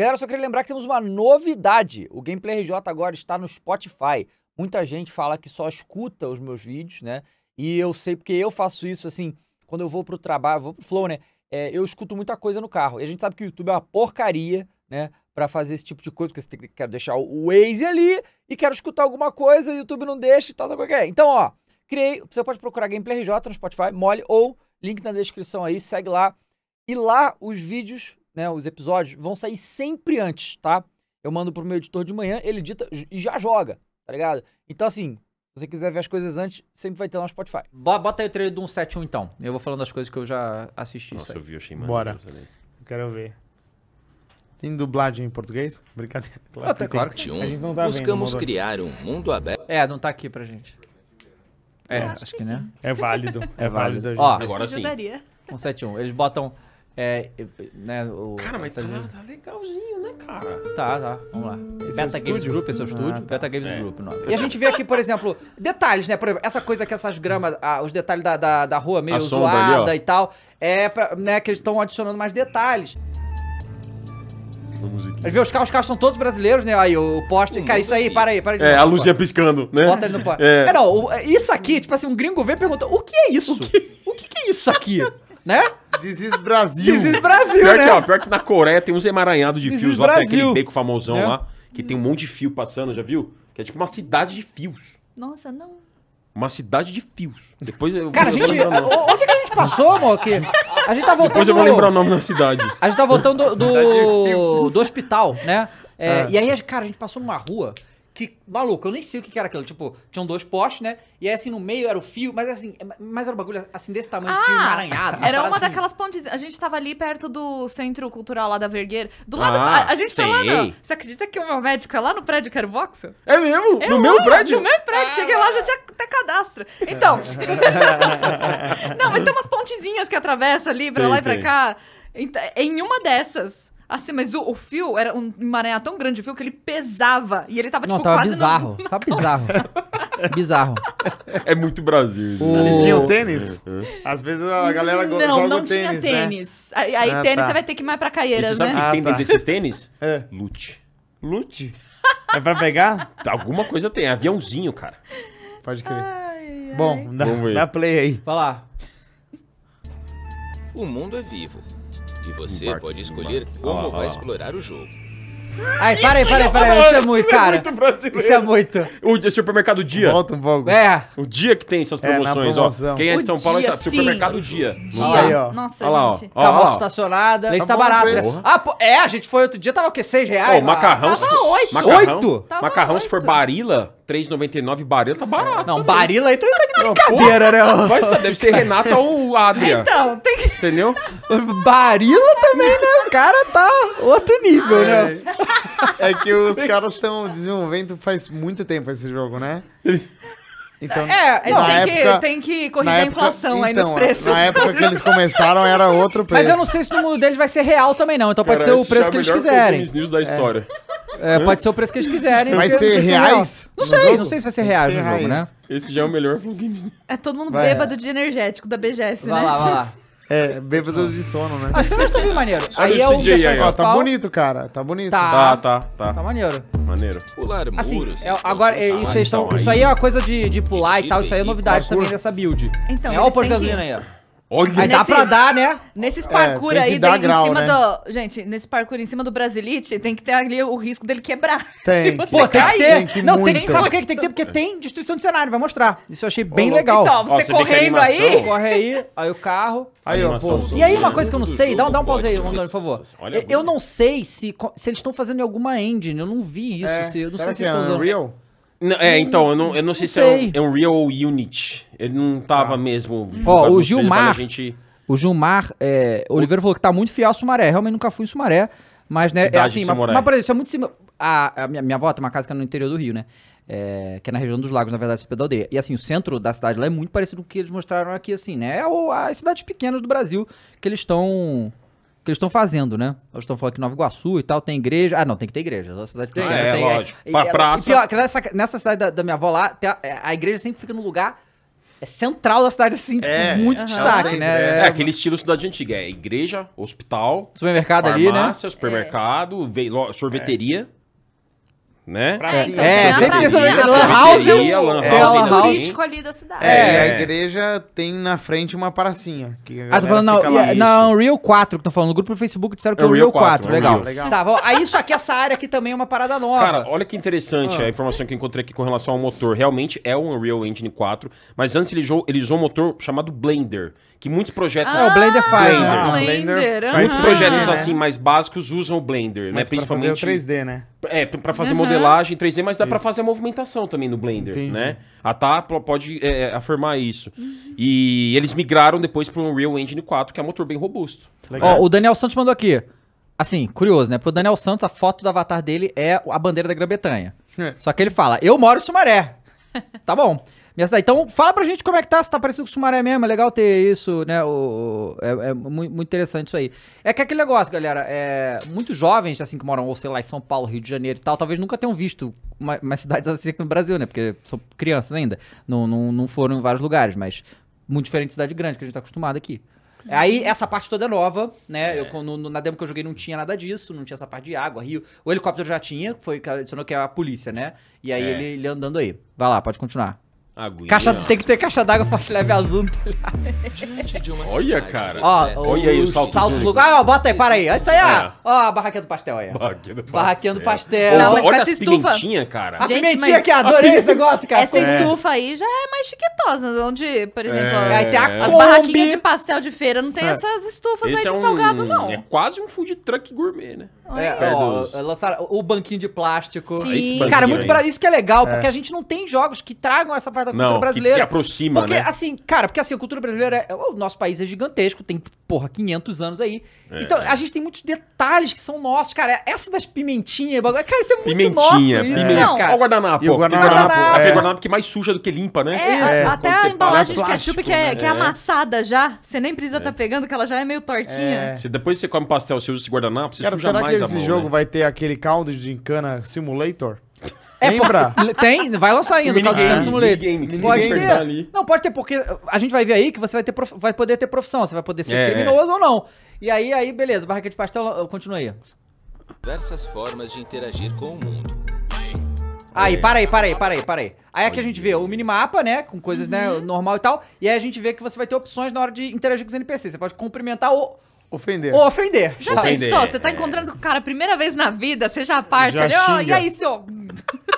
Galera, só queria lembrar que temos uma novidade. O Gameplay RJ agora está no Spotify. Muita gente fala que só escuta os meus vídeos, né? E eu sei porque eu faço isso assim, quando eu vou pro trabalho, vou pro Flow, né? É, eu escuto muita coisa no carro. E a gente sabe que o YouTube é uma porcaria, né? Pra fazer esse tipo de coisa, porque você tem que quer deixar o Waze ali e quero escutar alguma coisa, o YouTube não deixa e tal, sabe o que é? Então, ó, criei. Você pode procurar Gameplay RJ no Spotify, mole ou link na descrição aí, segue lá. E lá os vídeos né, os episódios, vão sair sempre antes, tá? Eu mando pro meu editor de manhã, ele edita e já joga, tá ligado? Então, assim, se você quiser ver as coisas antes, sempre vai ter lá no Spotify. Bota aí o trailer do 171, então. Eu vou falando as coisas que eu já assisti. Nossa, eu vi, achei Bora. Quero ver. Tem dublagem em português? Brincadeira. Claro, Até claro que tem. A gente não tá Buscamos vendo, criar um mundo aberto. É, não tá aqui pra gente. É, acho, acho, que, que né? É válido. É, é válido. válido. Ó, agora sim. 171. Eles botam é, né, o, cara, mas tá, tá, legalzinho, né, cara? Tá, tá, vamos lá. Esse é Beta é Games Group, esse é o estúdio. Ah, tá. Beta Games é. Group, não. E a gente vê aqui, por exemplo, detalhes, né? Por exemplo, essa coisa que essas gramas, ah, os detalhes da, da, da rua meio a zoada ali, e tal, é pra, né, que eles estão adicionando mais detalhes. A gente vê os carros, os carros são todos brasileiros, né? Aí o poste. Hum, cara, isso aí, para aí, para aí. É, a luzinha piscando, né? Bota ele no poste. É. é. não, é, isso aqui, tipo assim, um gringo vê e pergunta: o que é isso? O que, é o que, que é isso aqui? né? Desis Brasil. Desis Brasil, pior né? Que, ó, pior que na Coreia tem uns emaranhados de This fios lá, Brasil. tem aquele beco famosão é. lá, que tem um monte de fio passando, já viu? Que é tipo uma cidade de fios. Nossa, não. Uma cidade de fios. Depois eu Cara, vou, a gente. onde é que a gente passou, Moque? A gente tá voltando. Depois eu vou lembrar o nome da cidade. A gente tá voltando do, do, do hospital, né? É, é. e aí, cara, a gente passou numa rua que, maluco, eu nem sei o que era aquilo. Tipo, tinham dois postes, né? E aí, assim, no meio era o fio, mas assim, é, mas era um bagulho assim desse tamanho, ah, fio emaranhado. Era uma assim. daquelas pontes. A gente tava ali perto do centro cultural lá da Vergueira. Do lado. Ah, a, a, gente sei. tá lá. você acredita que o meu médico é lá no prédio era boxe É mesmo? É no lá, meu prédio? No meu prédio. Ah. Cheguei lá, já tinha até cadastro. Então. Não, mas tem umas pontezinhas que atravessa ali pra lá e pra sei. cá. Então, em uma dessas. Assim, mas o, o fio era um emaranhado tão grande de fio que ele pesava. E ele tava, Não, tipo, tava quase bizarro. Na, na tava bizarro. bizarro. É muito Brasil. Isso, E tinha o tênis? É, é. Às vezes a galera gosta não, não o tênis, Não, tinha tênis. Né? Aí, ah, tá. tênis tá. você vai ter que ir mais pra Caieiras, né? sabe o que tem dentro ah, tá. desses tênis? É. Lute. Lute? É pra pegar? Alguma coisa tem. É aviãozinho, cara. Pode crer. Ai, Bom, Dá, dá play aí. Vai lá. O mundo é vivo e você pode escolher como vai explorar o jogo. Ai, para aí, para aí, para aí. Isso é muito, cara. Isso é muito brasileiro. Isso é muito. O supermercado Dia. Volta um pouco. É. O Dia que tem essas é, promoções, ó. Quem é de São Paulo sabe. Supermercado Dia. Dia. Aí, ó. Nossa, gente. Ó. Tá moto estacionada. Leite tá, barato, Ah, é, a gente foi outro dia, tava o quê? 6 reais? Ó, macarrão. Tava 8. Macarrão, macarrão se for barila, 3,99 Barila tá barato. Não, né? Barila aí tá de brincadeira, né? Vai saber, deve ser Renata ou Adria. Então, tem que... Entendeu? Barila também, né? O cara tá outro nível, né? É, é que os caras estão desenvolvendo faz muito tempo esse jogo, né? Então, é, tem, época, que, tem que corrigir época, a inflação então, aí nos então, preços. Na época que eles começaram era outro preço. Mas eu não sei se no mundo deles vai ser real também, não. Então Cara, pode ser o preço é que eles quiserem. News da é. história. É, é, pode ser o preço que eles quiserem. Vai ser é reais? Não sei, jogo? não sei se vai ser reais no jogo, né? Esse já é o melhor. É todo mundo vai, bêbado de energético da BGS, vai né? Lá, vai lá. É, bêbados de sono, né? Acho que não esteve maneiro. aí é um dia aí, ó. Tá bonito, cara. Tá bonito. Tá, ah, tá, tá. Tá, maneiro. Maneiro. Pular muros. Assim, é, agora, é, isso, estão, isso aí é uma coisa de, de pular e tal. Isso aí é novidade também dessa build. Então, é, olha o porcazinho né, aí, ó. Olha, Aí dá nesses, pra dar, né? Nesses é, parkour tem aí de- grau, em cima né? do. Gente, nesse parkour em cima do Brasilite, tem que ter ali o risco dele quebrar. Tem. Se você Pô, tem que ter. Tem que não, tem, muito. sabe o é que tem que ter? Porque tem destruição de cenário, vai mostrar. Isso eu achei bem louco. legal. Então, você você correndo aí. Corre aí, aí o carro. Aí, ó, pô. E aí, uma coisa que eu não Do sei, dá, jogo, dá um pause aí, pode. por favor. Olha Eu- Eu não sei se, se eles estão fazendo em alguma engine, eu não vi isso. É, se, eu não sei se eles estão usando. Real? Não, é, então, eu não, eu não, sei, não se é sei. é um, Real Unit. Ele não tava ah. mesmo. Ó, o Gilmar. Gente... O Gilmar é, Oliveira falou que tá muito fiel ao Sumaré. Realmente nunca fui em Sumaré. Mas, né, é Cidade é assim, mas, mas, por exemplo, isso é muito similar. A, a, minha, minha avó tem uma casa que é no interior do Rio, né? É, que é na região dos lagos, na verdade, da aldeia. E assim, o centro da cidade lá é muito parecido com o que eles mostraram aqui, assim, né? É o, as cidades pequenas do Brasil que eles estão que eles estão fazendo, né? Eles estão falando que Nova Iguaçu e tal, tem igreja. Ah, não, tem que ter igreja. A cidade tem, pequena, é, tem, é. lógico. É, pra, e, praça. É e nessa, nessa cidade da, da, minha avó lá, a, é, a igreja sempre fica no lugar é central da cidade, assim, é, tipo, muito destaque, né? É, aquele estilo cidade antiga. É igreja, hospital, supermercado farmácia, ali, né? supermercado, é. sorveteria né? É, é sempre tem essa Lan House. É o turístico ali da cidade. É. é, a igreja tem na frente uma pracinha. Que ah, tô falando na, Unreal 4 que estão falando. No grupo do Facebook disseram que é Unreal 4. 4 legal. legal. Tá, bom. Aí isso aqui, essa área aqui também é uma parada nova. Cara, olha que interessante ah. a informação que eu encontrei aqui com relação ao motor. Realmente é o Unreal Engine 4, mas antes ele usou, ele usou um motor chamado Blender, que muitos projetos... Ah, o Blender faz. Blender. Né? Ah, Blender. Blender. Muitos projetos é. assim mais básicos usam o Blender, mas né? Principalmente... o 3D, né? É, para fazer uhum. modelagem 3D, mas dá para fazer a movimentação também no Blender, Entendi. né? A TAP tá pode é, é, afirmar isso. Uhum. E eles migraram depois para um Real Engine 4, que é um motor bem robusto. Legal. Ó, o Daniel Santos mandou aqui. Assim, curioso, né? o Daniel Santos, a foto do avatar dele é a bandeira da Grã-Bretanha. É. Só que ele fala, eu moro em Sumaré. tá bom. Então, fala pra gente como é que tá, se tá parecido com o Sumaré mesmo. É legal ter isso, né? O, é, é muito, muito, interessante isso aí. É que é aquele negócio, galera, é, muitos jovens, assim, que moram, ou sei lá, em São Paulo, Rio de Janeiro e tal, talvez nunca tenham visto uma, uma cidades assim no Brasil, né? Porque são crianças ainda. Não, não, não foram em vários lugares, mas muito diferente de cidade grande, que a gente tá acostumado aqui. É, aí essa parte toda é nova, né? É. Eu, no, no, na demo que eu joguei não tinha nada disso, não tinha essa parte de água, rio. O helicóptero já tinha, foi adicionou que é a polícia, né? E aí é. ele, ele andando aí. Vai lá, pode continuar. Aguinha. Caixa, tem que ter caixa d'água forte leve azul no tá telhado. Olha, cara. Ó, é. Olha aí o salto. Saltos lugar. Ah, bota aí, para aí. Olha é isso aí, ó. É. Ó, a barraquinha do pastel aí. Barraquinha do pastel. Barraquinha do pastel. Não, mas Olha essa pimentinha, cara. A Gente, pimentinha mas... que adorei esse negócio, cara. Essa é. estufa aí já é mais chiquitosa. Né? Onde, por exemplo, é. aí tem a as barraquinhas de pastel de feira. Não tem essas estufas esse aí de salgado, não. É quase um food truck gourmet, né? É, ó, lançaram o banquinho de plástico. Sim. Cara, muito para isso que é legal, porque a gente não tem jogos que tragam essa parte da cultura não, brasileira. Que, que aproxima, porque, né? assim, cara, porque assim, a cultura brasileira é. O nosso país é gigantesco, tem, porra, 500 anos aí. É. Então, a gente tem muitos detalhes que são nossos, cara. Essa das pimentinhas, cara, isso é muito pimentinha, nosso. Pimentinha, isso, é. não. Olha o guardanapo. O guardanapo. guardanapo. É. Aquele guardanapo que mais suja do que limpa, né? É, é até a embalagem né, de ketchup que é, né? que é, é amassada já. Você nem precisa estar é. tá pegando, que ela já é meio tortinha. Se depois você come pastel, você usa esse guardanapo, você cara, suja mais a mão. jogo né? vai ter aquele caldo de encana simulator? É, Lembra? Tem, vai lançar ainda o Call of Duty Pode ter. não, pode ter, porque a gente vai ver aí que você vai, ter prof... vai poder ter profissão, você vai poder ser é, é. criminoso é. ou não. E aí, aí, beleza, barraca de pastel, continua aí. Diversas formas de interagir com o mundo. Aí, é. para aí, para aí, para aí, para aí. Aí aqui é a gente vê o minimapa, né? Com coisas, né, uhum. né, normal e tal. E aí a gente vê que você vai ter opções na hora de interagir com os NPCs. Você pode cumprimentar o Ofender. Ou ofender. Já ofender. pensou? Você tá encontrando com o cara a primeira vez na vida, você já parte já ali, ó, oh, e aí, seu.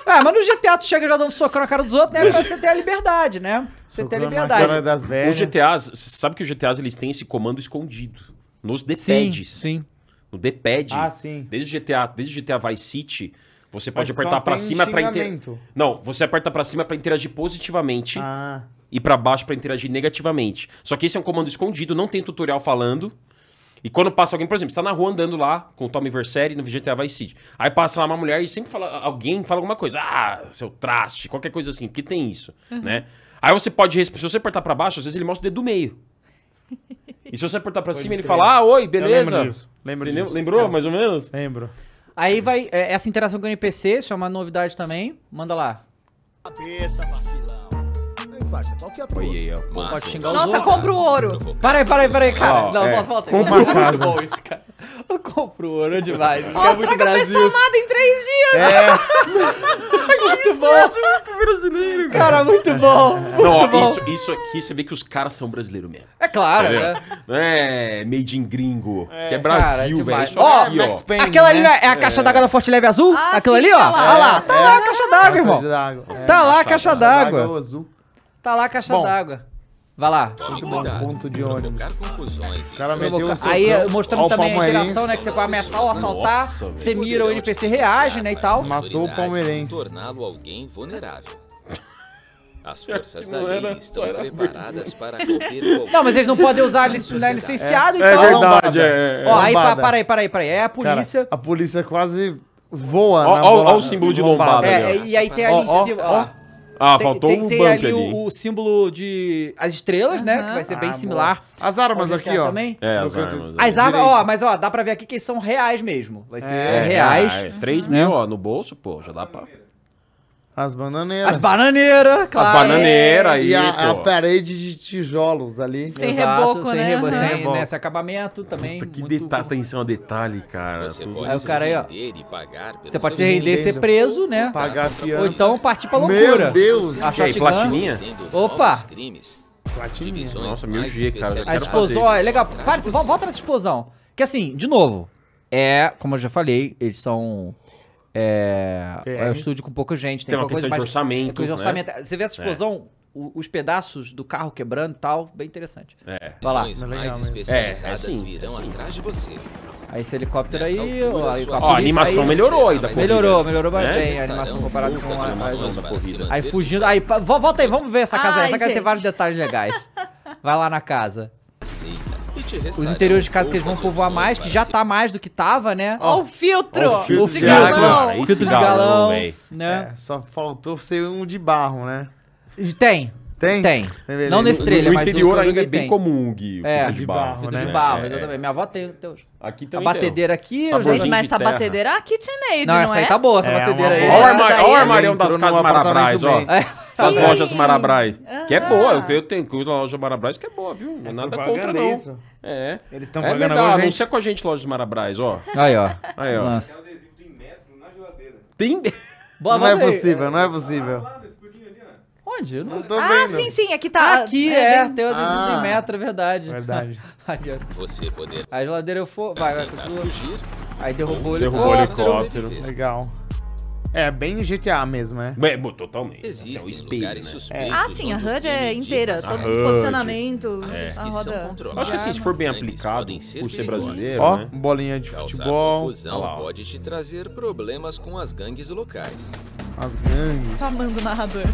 Ah, mas no GTA tu chega já dando socão na cara dos outros, né? Mas... você tem a liberdade, né? Você tem a liberdade. o cara das velhas. Os GTAs, você sabe que os GTAs eles têm esse comando escondido. Nos D-pads. Sim, sim. No D-pad. Ah, sim. Desde o GTA, desde o GTA Vice City, você pode mas apertar para cima para inter... Não, você aperta para cima para interagir positivamente. Ah. E para baixo para interagir negativamente. Só que esse é um comando escondido, não tem tutorial falando. E quando passa alguém, por exemplo, você tá na rua andando lá com o Tommy Verseri no VGTA Vice City. Aí passa lá uma mulher e sempre fala, alguém fala alguma coisa. Ah, seu traste, qualquer coisa assim, porque tem isso, uhum. né? Aí você pode, se você apertar para baixo, às vezes ele mostra o dedo do meio. E se você apertar para cima, ele fala, ah, oi, beleza. Eu lembro disso. Lembro disso. Lembrou, é. mais ou menos? Lembro. Aí vai, é, essa interação com o NPC, isso é uma novidade também. Manda lá. Cabeça vacilando parça. Qual que é a tua? Pode xingar o Nossa, compra o ouro. Para aí, para aí, para aí, cara. Ó, não, é. volta aí. Compra o Bom, cara. Eu compro o ouro demais. Ó, é muito Brasil. personada em três dias. É. muito bom. brasileiro, cara. muito bom. Muito não, bom. Isso, isso aqui, você vê que os caras são brasileiros mesmo. É claro, né? Não é made in gringo, é, que é Brasil, é velho. Ó, aquela ali né? é a caixa é. d'água da Forte Leve Azul? Ah, Aquilo ali, ó. Tá Olha lá. Tá lá a é. caixa d'água, irmão. Tá lá a caixa d'água. azul. Tá lá a caixa d'água. Vai lá. Tome Muito bom cuidado. ponto de ônibus. O cara meteu o seu Aí mostrando ao também a interação, né? Que você pode ameaçar ou assaltar, Nossa, você velho. mira, o é NPC reage, né? E tal. Matou o palmeirense. Torná-lo alguém vulnerável. As forças da lei estão preparadas para conter o Não, mas eles não podem usar lic- né, licenciado, É então. É verdade, é, é. é. Ó, aí, pa, Lombada. para aí, para aí, para aí. É a Cara, polícia. a polícia quase voa Ó- na ó- o símbolo de lombada É, ali, é, e aí tem ali em cima. ó. ó. Ah, faltou tem, um tem bump ali. O, o, símbolo de as estrelas, né? Que vai ser ah, bem boa. similar. As armas aqui, ó. Também. É, as, as armas. As armas, ó, mas ó, dá pra ver aqui que são reais mesmo. Vai ser é, reais. É, né? 3 mil, ó, no bolso, pô, já dá pra... As bananeiras. As bananeiras, claro. As bananeiras é, aí, E a, a, parede de tijolos ali. Sem Exato, reboco, sem né? Rebo, sem, reboco. Né? Nesse acabamento também. Puta, que deta atenção ao detalhe, cara. Você tudo. pode aí, o cara aí, ó. Você pode se render e ser preso, né? Pagar fiança. Ou então partir pra loucura. Meu Deus. A e aí, platininha? Opa. Platininha. Nossa, meu G, cara. a explosão, é legal. Para, volta nessa explosão. Que assim, de novo, é, como eu já falei, eles são é, é, é, um é estúdio com pouca gente. Tem, tem uma questão de orçamento. Coisa é de né? orçamento. Né? Você vê essa explosão, é. os pedaços do carro quebrando e tal, bem interessante. É. Vai lá. é, sim, virão atrás de você. Aí esse helicóptero aí, ó, a, né? a animação aí, melhorou ainda. Melhorou, melhorou bastante a animação comparada com a, animação da corrida. Aí fugindo, aí volta aí, vamos ver essa casa. Ai, essa casa tem vários detalhes legais. Vai lá na casa os interiores é de casa que eles vão povoar mais, que já tá mais do que tava, né? Ó, o filtro! o filtro de, galão! galão. O filtro de galão, galão né? É, só faltou ser um de barro, né? Tem. Tem? Tem. tem não nesse trailer, no, no interior mas no ainda é bem tem. comum o Gui, é, de, de barro, barro né? de barro, é, exatamente. É. Minha avó tem até hoje. Aqui também A batedeira aqui... Gente, mas essa batedeira é a KitchenAid, não, não essa aí tá é? boa, essa é, batedeira aí. Olha o armário é das casas Marabrais, ó. Das lojas Marabrais. Que é ah. boa, eu tenho que usar loja Marabrais, que é boa, viu? Não é nada contra, não. É. Eles estão pagando agora, Anuncia com a gente, lojas Marabrais, ó. Aí, ó. Aí, ó. Tem... Boa, não é possível, não é possível. Onde? Eu não, não ah, vendo. sim, sim, aqui tá. Aqui é, é bem... tem o ah, metro, é verdade. Verdade. Você poder. A geladeira eu for. Vai, vai, continua. Fugir. Aí derrubou, derrubou o helicóptero. Legal. É bem GTA mesmo, né? É, totalmente. Existem é o espelho, né? É. Ah, sim, a HUD é inteira. Todos os posicionamentos, é. a roda... Acho que assim, se for bem aplicado, por ser brasileiro, Ó, né? bolinha de futebol. lá, pode te trazer problemas com as gangues locais. As gangues. Famando tá o narrador.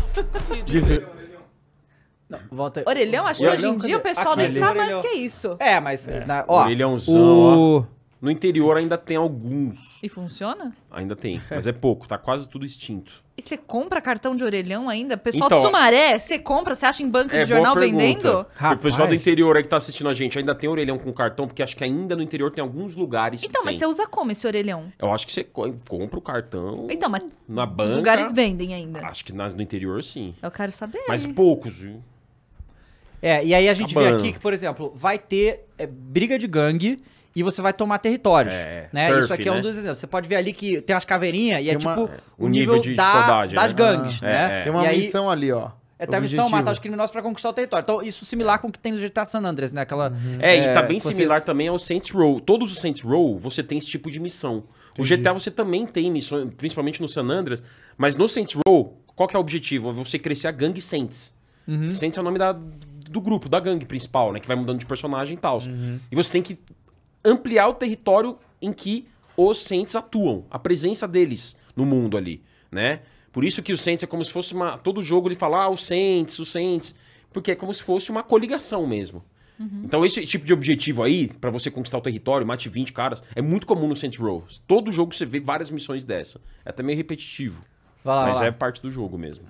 Não, volta aí. Orelhão, acho que hoje em dia o pessoal nem sabe mais que é isso. É, mas. É. na- ó, Orelhãozão, o... ó. No interior ainda tem alguns. E funciona? Ainda tem, mas é pouco, tá quase tudo extinto. E você compra cartão de orelhão ainda? Pessoal Então- do Sumaré, você compra, você acha em banca é de jornal vendendo? Porque O pessoal do interior aí que tá assistindo a gente ainda tem orelhão com cartão, porque acho que ainda no interior tem alguns lugares Então, que mas tem. você usa como esse orelhão? Eu acho que você compra o cartão Então, mas na banca. os lugares vendem ainda. Acho que nas- no interior sim. Eu quero saber. Mas poucos, viu? É, e aí a gente vê aqui que, por exemplo, vai ter é, briga de gangue e você vai tomar territórios. É, né? turf, Isso aqui é um né? dos exemplos. Você pode ver ali que tem umas caveirinhas e é uma, tipo é, o nível, de da, das né? gangues, ah, né? É, tem uma aí, missão ali, ó. É até a missão matar os criminosos para conquistar o território. Então, isso similar com o que tem no GTA San Andreas, né? Aquela, uhum. é, é, e tá bem similar também ao Saints Row. Todos os Saints Row, você tem esse tipo de missão. Entendi. O GTA você também tem missões, principalmente no San Andreas. Mas no Saints Row, qual que é o objetivo? É você crescer a gangue Saints. Uhum. Saints é o nome da, do grupo, da gangue principal, né? Que vai mudando de personagem e tal. Uhum. E você tem que ampliar o território em que os Saints atuam, a presença deles no mundo ali, né? Por isso que o Saints é como se fosse uma todo jogo ele fala ah, o Saints, o Saints, porque é como se fosse uma coligação mesmo. Uhum. Então esse tipo de objetivo aí para você conquistar o território, mate 20 caras, é muito comum no Saints Row. Todo jogo você vê várias missões dessa. É até meio repetitivo. Lá, mas lá. é parte do jogo mesmo.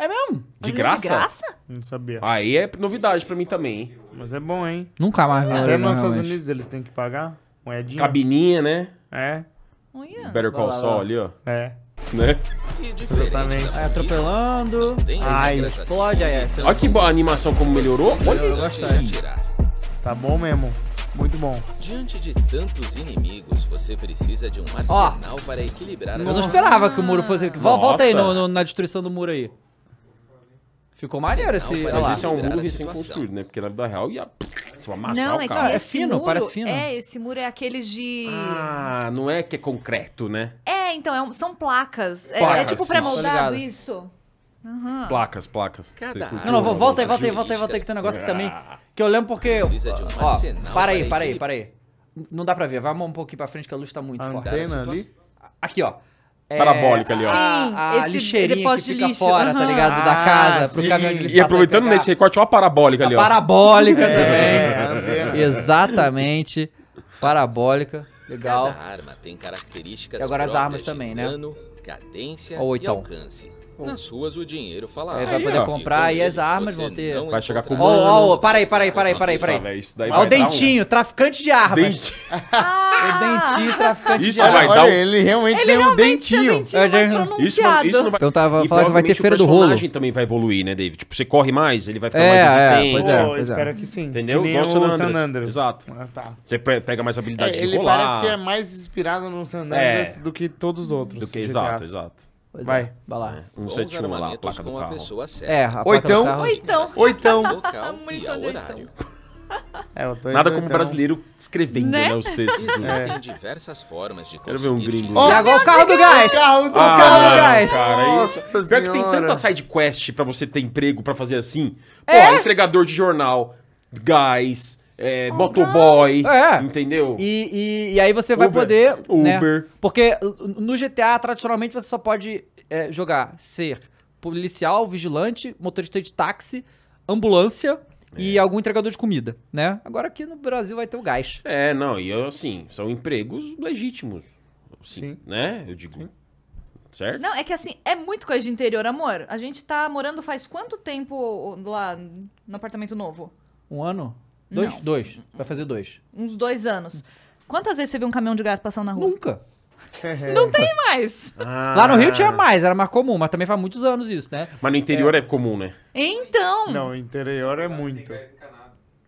É mesmo? De graça? De graça? Não sabia. Ah, aí é novidade pra mim também, hein? Mas é bom, hein? Nunca mais vi. Até nos Estados Unidos eles têm que pagar moedinha. Cabininha, né? É. Olha. Better Call Saul ali, ó. É. Né? Exatamente. Aí atropelando. Ai, assim. explode aí. É. Olha que boa animação como melhorou. Olha eu gostei. Tá bom mesmo. Muito bom. Diante de tantos inimigos, você precisa de um arsenal oh. para equilibrar as Eu não esperava que o muro fosse. Volta aí no, no, na destruição do muro aí. Ficou maneiro esse. mas lá. esse é um muro recém construído, né? Porque na vida real ia se amassar não, o é cara. É fino, muro, parece fino. É, esse muro é aqueles de. Ah, não é que é concreto, né? É, então, é um, são placas. É, é placas. é, tipo pré-moldado tá isso. Uhum. Placas, placas. não, não, volta aí, volta aí, volta aí, volta aí, que tem um negócio que também. Ah. Que eu lembro porque. de um ó, para aí, para aí, para aí. Não dá pra ver, vai um pouquinho pra frente que a luz tá muito Antena forte. ali? Aqui, ó. É, parabólica ali, ó. Sim, a, ah, a ah, lixeirinha que fica lixo. fora, uhum. tá ligado? Da ah, casa, ah, pro sim, caminhão de lixo. E aproveitando nesse recorte, ó a parabólica a ali, ó. Parabólica é, também. É, Exatamente. Parabólica. Legal. Cada arma tem características e agora as armas também, né? cadência Ou e alcance. Nas ruas o dinheiro fala. Ele vai poder comprar e as armas, vão ter. Vai chegar com o. Ó, ó, para aí, para aí, para aí, para aí. Para aí. Nossa, isso daí o dentinho, um... traficante de armas. Dent... o dentinho, traficante isso de armas. um... ele realmente ele tem realmente um dentinho. dentinho é, isso, vai, isso não vai. Então tava falando que vai ter feira do rolo. A também vai evoluir, né, David? Tipo, você corre mais, ele vai ficar é, mais é, resistente. Pois é, pois é. Espero que sim. Entendeu? Igual o San Andreas. Exato. Ah, tá. Você pega mais habilidade é, de rolar. Ele parece que é mais inspirado no San Andreas do que todos os outros. Do que, exato, exato. Pois Vai. É, vai é, lá. É, 171 lá, a placa do carro. Pessoa certa. É, a placa oitão, do então- carro. Oitão. Oitão. Local Munição de horário. É, eu tô Nada como então... brasileiro escrevendo né? né os textos. Existem é. diversas formas de Quero ver um gringo. Oh, e agora o carro do gás! Carro do ah, carro do gás! Cara, é isso. Pior que tem tanta side quest pra você ter emprego pra fazer assim. Pô, é? entregador de jornal, gás, é, ah, motoboy, é. entendeu? E, e, e, aí você vai Uber. poder... Né? Uber. Né? Porque no GTA, tradicionalmente, você só pode é, jogar ser policial, vigilante, motorista de táxi, ambulância e é. algum entregador de comida, né? Agora aqui no Brasil vai ter o gás. É, não, e assim, são empregos legítimos. Assim, Sim. Né? Eu digo... Sim. Certo? Não, é que assim, é muito coisa de interior, amor. A gente tá morando faz quanto tempo lá no apartamento novo? Um ano? Dois? Não. Dois. Vai fazer dois. Uns dois anos. Quantas vezes você viu um caminhão de gás passando na rua? Nunca. É. Não tem mais. Ah. Lá no Rio tinha mais, era mais comum, mas também faz muitos anos isso, né? Mas no interior é, é comum, né? Então. Não, interior é muito.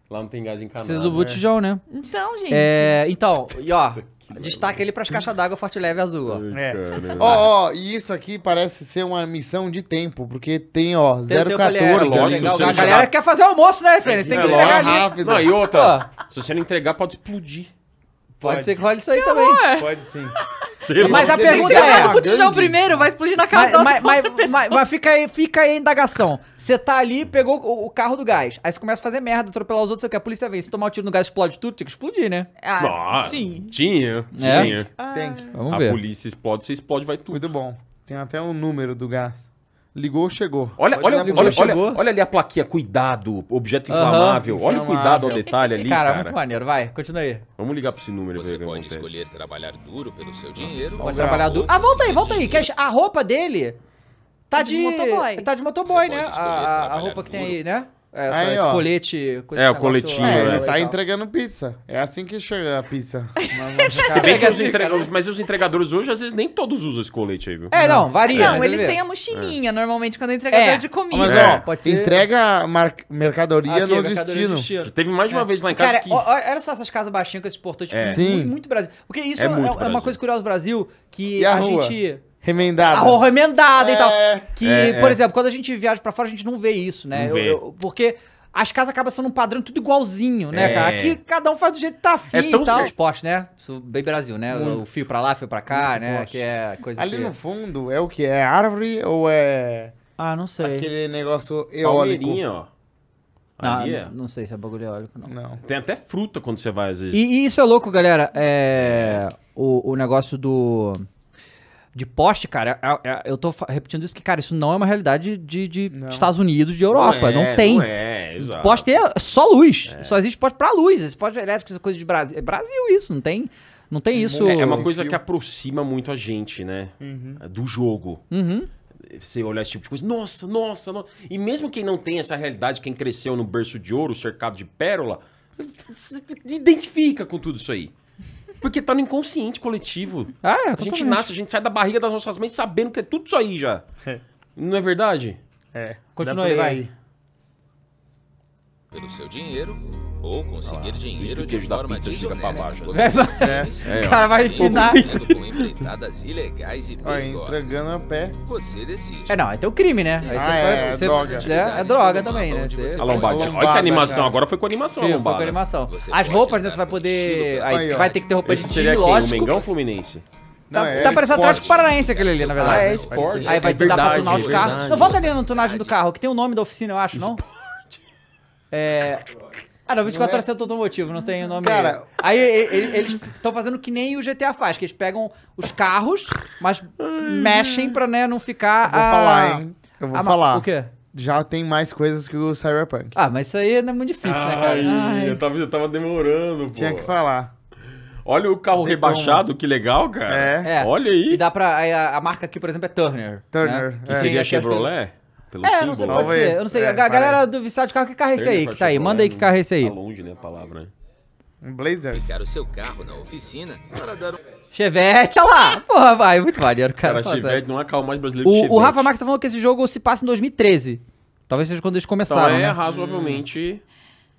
Lá não tem gás encanado. Precisa do né? botijão, né? Então, gente. É, então, e ó, Destaca ele para as caixas d'água forte leve azul, ó. É. Ó, ó, e isso aqui parece ser uma missão de tempo, porque tem, ó, 014. É a galera quer fazer almoço, né, Fênix? Tem que é, entregar ali. rápido. Não, e outra, se você não entregar, pode explodir. Pode, pode ser que role isso aí não, também. É. Pode sim. Sei mas a pergunta é. Pro ah, chão primeiro, vai explodir na casa mas, mas, mas, mas, mas fica, aí, fica aí a indagação. Você tá ali, pegou o, o, carro do gás. Aí você começa a fazer merda, atropelar os outros, você quer. A polícia vem. Se tomar um tiro no gás, explode tudo, Tem que explodir, né? Ah, ah sim. Tinha. É? Tinha. É? Ah. Tem. Vamos ver. A polícia explode, você explode, vai tudo. Muito bom. Tem até o um número do gás. Ligou, chegou. Olha, olha, olha, chegou. olha, ali a plaquinha, cuidado, objeto inflamável. olha o cuidado ao detalhe ali. Cara, cara, muito maneiro, vai, continua aí. Vamos ligar pra esse número Você pode escolher trabalhar duro pelo seu dinheiro. Nossa, pode trabalhar duro. Ah, volta aí, volta aí. Que a roupa dele é tá de. de motoboy. Tá de motoboy, Você né? A, a roupa que tem aí, né? É, essa, aí, esse ó. colete. É, o coletinho. É, é, ele tá entregando pizza. É assim que chega a pizza. Se bem é que os, assim, mas os entregadores hoje, às vezes, nem todos usam esse colete aí, viu? É, não, varia. Não, né? eles têm a mochilinha, é. normalmente, quando é entregador de comida. Mas, ó, pode ser... entrega mar... mercadoria Aqui, no destino. destino. Teve mais de uma vez lá em casa Cara, que... olha só essas casas baixinhas com esse portão. Tipo, Sim. Muito, muito Brasil. Porque isso é, uma coisa curiosa do Brasil, que a, a gente remendada. A ah, remendada é... e tal. É, que, é, é. por é. exemplo, quando a gente viaja para fora, a gente não vê isso, né? Eu, eu, porque as casas acabam sendo um padrão tudo igualzinho, né, é. cara? Aqui cada um faz do jeito que tá afim é tão e tal. esporte, né? Bem Brasil, né? Muito. O fio pra lá, fio pra cá, Muito né? Que é coisa Ali que... no fundo é o que? É árvore ou é... Ah, não sei. Aquele negócio eólico. Palmeirinha, ó. Não, não sei se é bagulho eólico, não. não. Tem até fruta quando você vai, às vezes. E, e isso é louco, galera. É... O, o negócio do de poste, cara, é, é, eu tô repetindo isso porque, cara, isso não é uma realidade de, de Estados Unidos, de Europa. Não, é, não tem. Não é, exato. Poste é só luz. É. Só existe poste pra luz. Esse poste elétrico, essa coisa de Brasil. É Brasil isso, não tem. Não tem é, isso. É, uma coisa que aproxima muito a gente, né? Uhum. Ah, do jogo. Uhum. Você olhar esse tipo de coisa, nossa, nossa, nossa. E mesmo quem não tem essa realidade, quem cresceu no berço de ouro, cercado de pérola, se identifica com tudo isso aí. Porque tá no inconsciente coletivo. Ah, é, a gente nasce, a gente sai da barriga das nossas mentes sabendo que é tudo isso aí já. É. Não é verdade? É. Continua aí, vai pelo seu dinheiro ou conseguir ah, dinheiro de forma desonesta. Né? É, é, assim, cara vai empinar. com empreitadas ilegais e perigosas. Entregando a pé. Você decide. É, não, é teu crime, né? Aí ah, você é, é, droga. É, é droga também, né? É a lombada. Olha que animação. Cara. Agora foi com animação Sim, a lombada. Foi com animação. Você As roupas, né? Você vai poder... Aí, vai ter que ter roupa Esse de time, lógico. O Mengão Fluminense? Não, tá, é tá parecendo Atlético Paranaense aquele ali, na verdade. Ah, é esporte. Aí vai é verdade, dar pra tunar os carros. É não, volta ali na tunagem do carro, que tem o nome da oficina, eu acho, não? É. Ah, não, 24 horas é... centro automotivo, não tem o nome. Cara, aí, aí eles estão fazendo que nem o GTA faz, que eles pegam os carros, mas mexem pra né, não ficar. Eu vou a... falar, hein? Eu vou a... falar. O quê? Já tem mais coisas que o Cyberpunk. Ah, mas isso aí não é muito difícil, Ai, né, cara? Ai. Eu, tava, eu tava demorando, pô. Tinha que falar. Olha o carro rebaixado, que legal, cara. É. é. Olha aí. E dá pra. A, a, marca aqui, por exemplo, é Turner. Né? Turner. Né? Que é. seria é Sim, Chevrolet? Pelo é, Não sei, Talvez, ser. Eu não sei. É, a parece. galera do Vissar de Carro, que carro é esse aí? É que tá aí? Manda aí que carro é né? esse aí. Tá longe, né, a palavra, né? Um Blazer. Ficar o seu carro na oficina para dar um... Chevette, olha lá! Porra, vai, é muito maneiro, cara. Cara, Chevette não é carro mais brasileiro o, que Chevette. O Rafa Max tá falando que esse jogo se passa em 2013. Talvez seja quando eles então começaram, então é né? razoavelmente hum.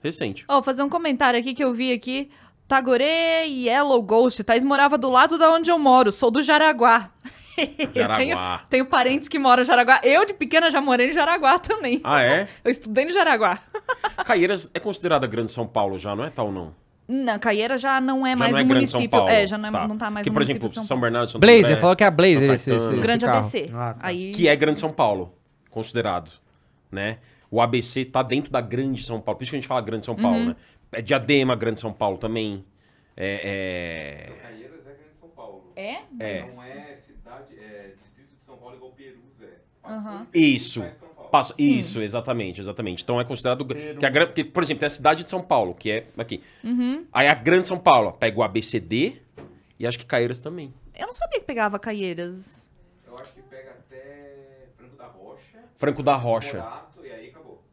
recente. Ó, oh, fazer um comentário aqui que eu vi aqui. Tagore Yellow Ghost. Thaís morava do lado da onde eu moro. Sou do Jaraguá. Jaraguá. Tenho, tenho, parentes que moram em Jaraguá. Eu, de pequena, já morei em Jaraguá também. Ah, é? Eu estudei em Jaraguá. Caieiras é considerada Grande São Paulo já, não é tal, tá não? Não, Caieira já não é já mais não é município. É, já não, é, tá. não tá mais que, por município exemplo, São, São Bernardo, São Blazer, Tomé, falou que é a Blazer esse, esse, Grande ABC. Ah, tá. Aí... Que é Grande São Paulo, considerado, né? O ABC tá dentro da Grande São Paulo. Por isso que a gente fala Grande São Paulo, uhum. né? É Diadema, Grande São Paulo também. É... é... Então, Caieiras é Grande São Paulo. É? Mas... É. Não é cidade, é, distrito de São Paulo igual Perus é. uhum. Isso. Passa, isso, exatamente, exatamente. Então é considerado que a grande, por exemplo, tem a cidade de São Paulo, que é aqui. Uhum. Aí a grande São Paulo, pega o ABCD e acho que Caieiras também. Eu não sabia que pegava Caieiras. Eu acho que pega até Franco da Rocha. Franco da Rocha.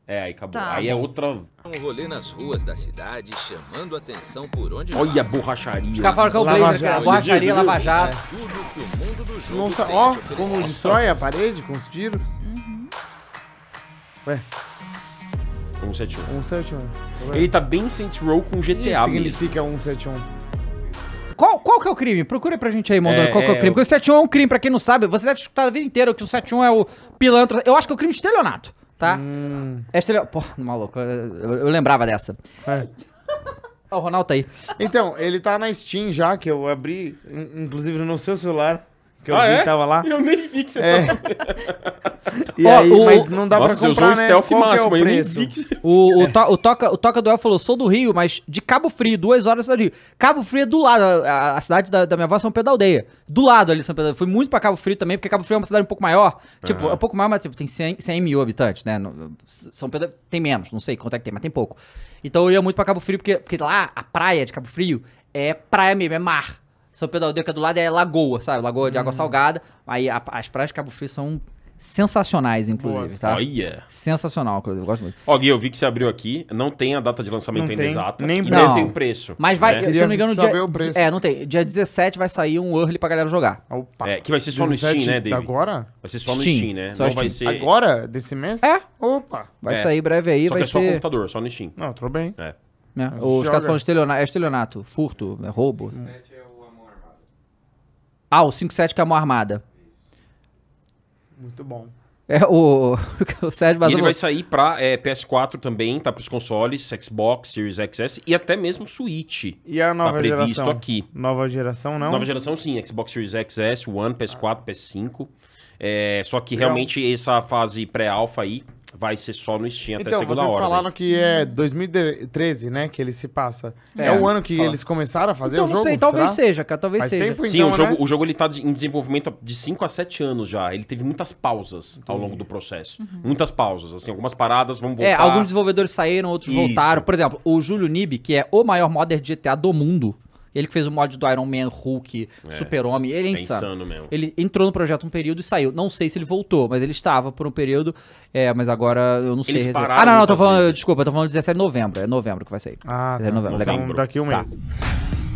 É, aí acabou. Tá. Aí é outra. Um rolê nas ruas da cidade, chamando atenção por onde. Olha passa. a borracharia. Ficar fora que é o Blazer, cara. Né? Borracharia, Lava Jato. É Ó, como destrói a parede com os tiros. Uhum. Ué. 171. 171. Tá ele tá bem Saints Row com GTA Isso significa 171 qual, qual que é o crime? Procura pra gente aí, Mondoro, é, qual que é, é o crime. Porque o 71 é um crime, pra quem não sabe, você deve escutar a vida inteira que o 71 é o pilantra. Eu acho que é o crime de estelionato, tá? Hum. É estelionato. Porra, maluco, eu, eu lembrava dessa. É. Ó, o Ronaldo tá aí. Então, ele tá na Steam já, que eu abri, inclusive no seu celular que eu ah, vi é? tava lá. Eu nem vi que você é. tava. e aí, mas não dá Nossa, pra comprar, você usou né? o stealth Qual máximo, é o Que... O, o, to, o, toca, o Toca do El falou, sou do Rio, mas de Cabo Frio, duas horas da cidade do Rio. Cabo Frio é do lado, a, a cidade da, da, minha avó é São Pedro da Aldeia. Do lado ali, São Pedro. Fui muito pra Cabo Frio também, porque Cabo Frio é uma cidade um pouco maior. Tipo, uhum. é um pouco maior, mas tipo, tem 100, 100 mil habitantes, né? São Pedro tem menos, não sei quanto é que tem, mas tem pouco. Então eu ia muito pra Cabo Frio, porque, porque lá a praia de Cabo Frio é praia mesmo, é mar. São Pedro da Aldeia, que é do lado, é lagoa, sabe? Lagoa de água hum. salgada. Aí a, as praias de Cabo Frio são sensacionais, inclusive, Nossa. tá? Sensacional, inclusive, eu gosto muito. Ó, Gui, eu vi que você abriu aqui, não tem a data de lançamento ainda exata. Nem, e não. nem tem o preço. Mas vai, né? se eu não me engano, dia, o preço. é, não tem. Dia 17 vai sair um early pra galera jogar. Opa. É, que vai ser só no Steam, né, David? Agora? Vai ser só no Steam, né? Só não Steam. vai ser Agora desse mês? É. Opa. Vai é. sair breve aí, só vai que é só computador, só no Steam. Não, tudo bem. É. Né? Os caras de estelionato, é estelionato, furto, é roubo. 17 ah, o 57 que é a mão armada. Muito bom. É, o, o Sérgio Bazan... Ele vai sair pra é, PS4 também, tá pros consoles, Xbox, Series XS e até mesmo Switch. E a nova tá previsto geração? aqui. Nova geração, não? Nova geração, sim. Xbox Series XS, One, PS4, PS5. É, só que realmente essa fase pré-alfa aí vai ser só no Steam até então, segunda hora. Então, vocês falaram que é 2013, né, que ele se passa. É, é o ano que fala. eles começaram a fazer então, o jogo? Então, não sei, talvez será? seja, cara, talvez Faz seja. Tempo, Sim, então, o, jogo, né? o jogo ele tá em desenvolvimento de 5 a 7 anos já. Ele teve muitas pausas Entendi. ao longo do uhum. processo. Uhum. Muitas pausas, assim, algumas paradas Vamos é, voltar. É, alguns desenvolvedores saíram, outros Isso. voltaram. Por exemplo, o Júlio Nib, que é o maior modder de GTA do mundo, ele que fez o mod do Iron Man, Hulk, é, Super-Homem. Ele é, é insano. insano. mesmo. Ele entrou no projeto um período e saiu. Não sei se ele voltou, mas ele estava por um período. É, mas agora eu não Eles sei. Pararam ah, não, não, tô falando. Vezes. Desculpa, tô falando 17 de novembro. É novembro que vai sair. Ah, tá. novembro. Legal. Então, daqui um tá. mês. Tá.